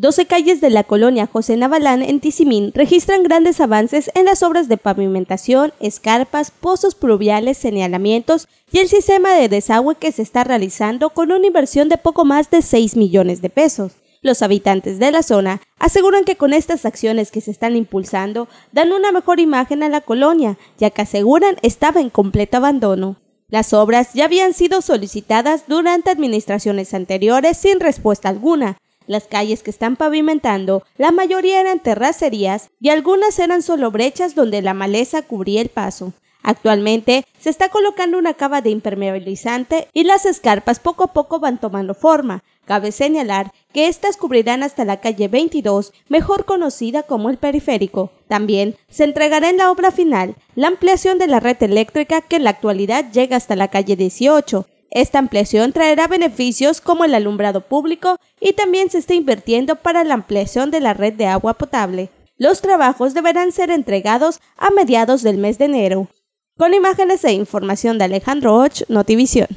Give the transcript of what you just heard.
12 calles de la colonia José Navalán en Tizimín registran grandes avances en las obras de pavimentación, escarpas, pozos pluviales, señalamientos y el sistema de desagüe que se está realizando con una inversión de poco más de 6 millones de pesos. Los habitantes de la zona aseguran que con estas acciones que se están impulsando dan una mejor imagen a la colonia, ya que aseguran estaba en completo abandono. Las obras ya habían sido solicitadas durante administraciones anteriores sin respuesta alguna, las calles que están pavimentando, la mayoría eran terracerías y algunas eran solo brechas donde la maleza cubría el paso. Actualmente se está colocando una cava de impermeabilizante y las escarpas poco a poco van tomando forma. Cabe señalar que estas cubrirán hasta la calle 22, mejor conocida como el periférico. También se entregará en la obra final la ampliación de la red eléctrica que en la actualidad llega hasta la calle 18. Esta ampliación traerá beneficios como el alumbrado público y también se está invirtiendo para la ampliación de la red de agua potable. Los trabajos deberán ser entregados a mediados del mes de enero. Con imágenes e información de Alejandro Och, Notivisión.